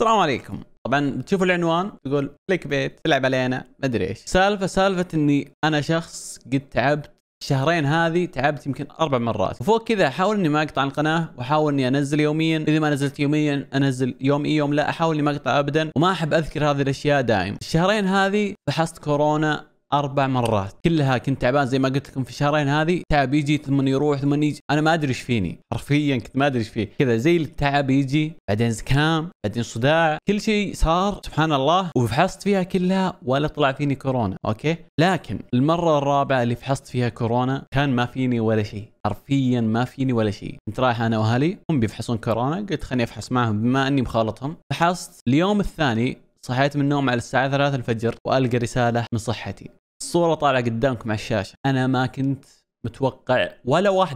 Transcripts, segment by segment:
السلام عليكم طبعا بتشوفوا العنوان تقول كليك بيت تلعب علينا ما ادري ايش سالفه سالفه اني انا شخص قد تعبت الشهرين هذه تعبت يمكن اربع مرات وفوق كذا احاول اني ما اقطع القناه واحاول اني انزل يوميا اذا ما نزلت يوميا انزل يوم اي يوم لا احاول اني ما اقطع ابدا وما احب اذكر هذه الاشياء دائم الشهرين هذه فحصت كورونا اربع مرات كلها كنت تعبان زي ما قلت لكم في الشهرين هذه تعب يجي ثم يروح ثم يجي انا ما ادري ايش فيني حرفيا كنت ما ادري ايش فيه كذا زي التعب يجي بعدين زكام بعدين صداع كل شيء صار سبحان الله وفحصت فيها كلها ولا طلع فيني كورونا اوكي لكن المره الرابعه اللي فحصت فيها كورونا كان ما فيني ولا شيء حرفيا ما فيني ولا شيء كنت رايح انا واهلي هم بيفحصون كورونا قلت خليني افحص معهم بما اني مخالطهم فحصت اليوم الثاني صحيت من النوم على الساعة 3 الفجر وألقى رسالة من صحتي الصورة طالعة قدامكم على الشاشة أنا ما كنت متوقع ولا 1%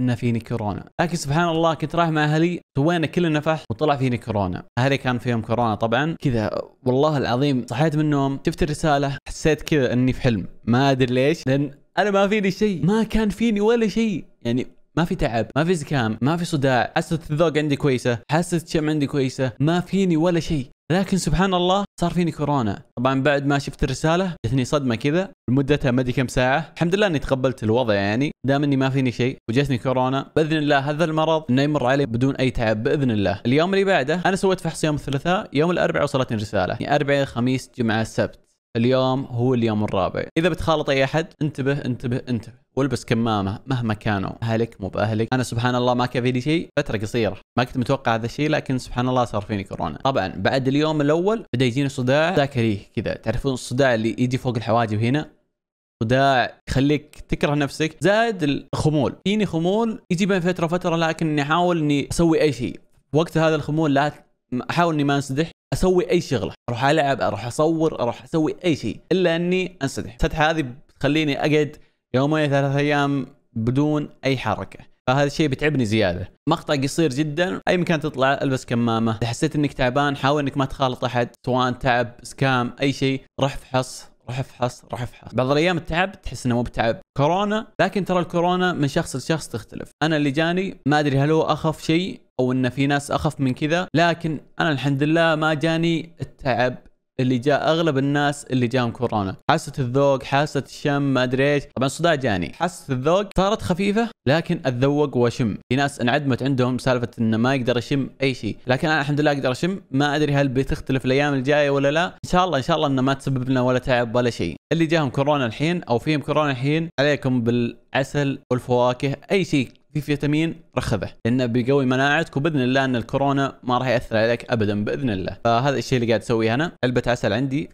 ان فيني كورونا، لكن سبحان الله كنت رايح مع اهلي سوينا كل النفح وطلع فيني كورونا، اهلي كان فيهم كورونا طبعا، كذا والله العظيم صحيت من النوم، شفت الرساله، حسيت كذا اني في حلم، ما ادري ليش، لان انا ما فيني شيء، ما كان فيني ولا شيء، يعني ما في تعب ما في زكام ما في صداع حاسه الذوق عندي كويسه حاسه الشم عندي كويسه ما فيني ولا شيء لكن سبحان الله صار فيني كورونا طبعا بعد ما شفت الرساله جتني صدمه كذا لمدتها مدي كم ساعه الحمد لله اني تقبلت الوضع يعني دام اني ما فيني شيء وجتني كورونا باذن الله هذا المرض انه يمر علي بدون اي تعب باذن الله اليوم اللي بعده انا سويت فحص يوم الثلاثاء يوم الاربعاء وصلتني رساله يعني اربعاء خميس جمعه سبت اليوم هو اليوم الرابع اذا بتخالط اي احد انتبه انتبه انتبه والبس كمامه مهما كانوا اهلك مو باهلك انا سبحان الله ما كفيني شيء فتره قصيره ما كنت متوقع هذا الشيء لكن سبحان الله صار فيني كورونا طبعا بعد اليوم الاول بدا يجيني صداع ذاك كريه كذا تعرفون الصداع اللي يجي فوق الحواجب هنا صداع يخليك تكره نفسك زاد الخمول يجيني خمول يجي بين فتره وفتره لكن احاول اني اسوي اي شيء وقت هذا الخمول لا احاول اني ما انسدح اسوي اي شغله اروح العب اروح اصور اروح اسوي اي شيء الا اني انسدح السدحه هذه بتخليني اقعد يومين ثلاثة ايام بدون اي حركه فهذا الشيء بتعبني زياده مقطع قصير جدا اي مكان تطلع البس كمامه اذا حسيت انك تعبان حاول انك ما تخالط احد سواء تعب سكام اي شيء روح فحص راح افحص راح افحص بعض الايام التعب تحس انه مو بتعب كورونا لكن ترى الكورونا من شخص لشخص تختلف انا اللي جاني ما ادري هل هو اخف شيء او ان في ناس اخف من كذا لكن انا الحمد لله ما جاني التعب اللي جاء اغلب الناس اللي جاهم كورونا حاسه الذوق حاسه الشم ما ادري ايش طبعا الصداع جاني حاسه الذوق صارت خفيفه لكن اتذوق واشم في ناس انعدمت عندهم سالفه انه ما يقدر يشم اي شيء لكن انا الحمد لله اقدر اشم ما ادري هل بتختلف الايام الجايه ولا لا ان شاء الله ان شاء الله انه ما تسبب لنا ولا تعب ولا شيء اللي جاهم كورونا الحين او فيهم كورونا الحين عليكم بالعسل والفواكه اي شيء في فيتامين رخبه لانه بيقوي مناعتك وباذن الله ان الكورونا ما راح ياثر عليك ابدا باذن الله فهذا الشيء اللي قاعد اسويه انا علبه عسل عندي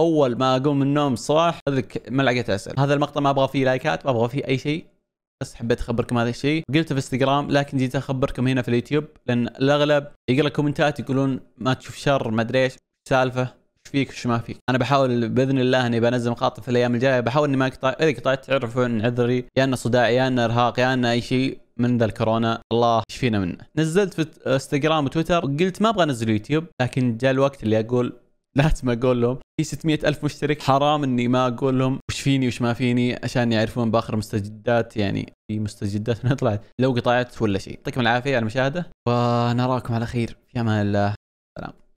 اول ما اقوم من النوم صاح اذك ملعقه عسل هذا المقطع ما ابغى فيه لايكات ما ابغى فيه اي شيء بس حبيت اخبركم هذا الشيء قلت في انستغرام لكن جيت اخبركم هنا في اليوتيوب لان الاغلب يقرا كومنتات يقولون ما تشوف شر ما ادري ايش سالفه فيك وش ما فيك انا بحاول باذن الله اني بنزل مقاطع في الايام الجايه بحاول اني ما اقطع اذا قطعت تعرفوا ان عذري يا انه صداع يا انه ارهاق يا انه اي شيء من ذا الكورونا الله يشفينا منه نزلت في انستغرام وتويتر وقلت ما ابغى انزل يوتيوب لكن جاء الوقت اللي اقول لازم اقول لهم في 600 الف مشترك حرام اني ما اقول لهم وش فيني وش ما فيني عشان يعرفون باخر مستجدات يعني في مستجدات ما طلعت لو قطعت ولا شيء يعطيكم العافيه على المشاهده ونراكم على خير في امان الله